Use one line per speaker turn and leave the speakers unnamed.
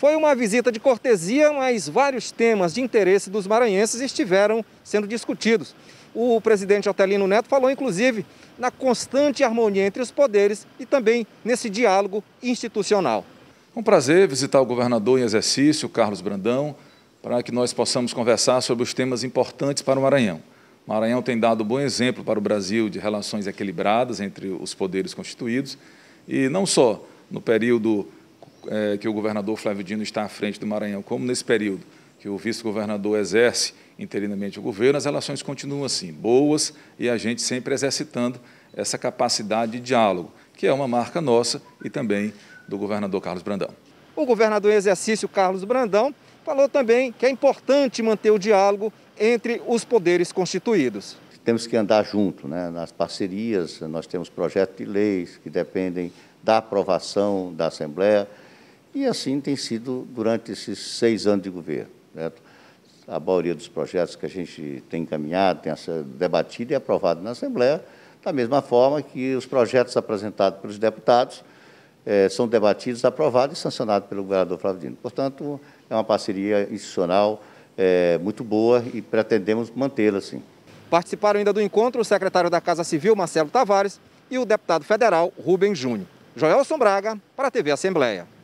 Foi uma visita de cortesia, mas vários temas de interesse dos maranhenses estiveram sendo discutidos. O presidente Otelino Neto falou, inclusive, na constante
harmonia entre os poderes e também nesse diálogo institucional. É um prazer visitar o governador em exercício, Carlos Brandão, para que nós possamos conversar sobre os temas importantes para o Maranhão. O Maranhão tem dado bom exemplo para o Brasil de relações equilibradas entre os poderes constituídos e não só no período é, que o governador Flávio Dino está à frente do Maranhão, como nesse período que o vice-governador exerce interinamente o governo, as relações continuam assim, boas, e a gente sempre exercitando essa capacidade de diálogo, que é uma marca nossa e também do governador Carlos Brandão.
O governador em exercício Carlos Brandão falou também que é importante manter o diálogo entre
os poderes constituídos. Temos que andar junto, né? nas parcerias, nós temos projetos de leis que dependem da aprovação da Assembleia, e assim tem sido durante esses seis anos de governo. Certo? A maioria dos projetos que a gente tem encaminhado, tem debatido e aprovado na Assembleia, da mesma forma que os projetos apresentados pelos deputados eh, são debatidos, aprovados e sancionados pelo governador Flávio Dino. Portanto, é uma parceria institucional eh, muito boa e pretendemos mantê-la assim. Participaram ainda do encontro o secretário
da Casa Civil, Marcelo Tavares, e o deputado federal, Rubem Júnior. Joelson Braga, para a TV Assembleia.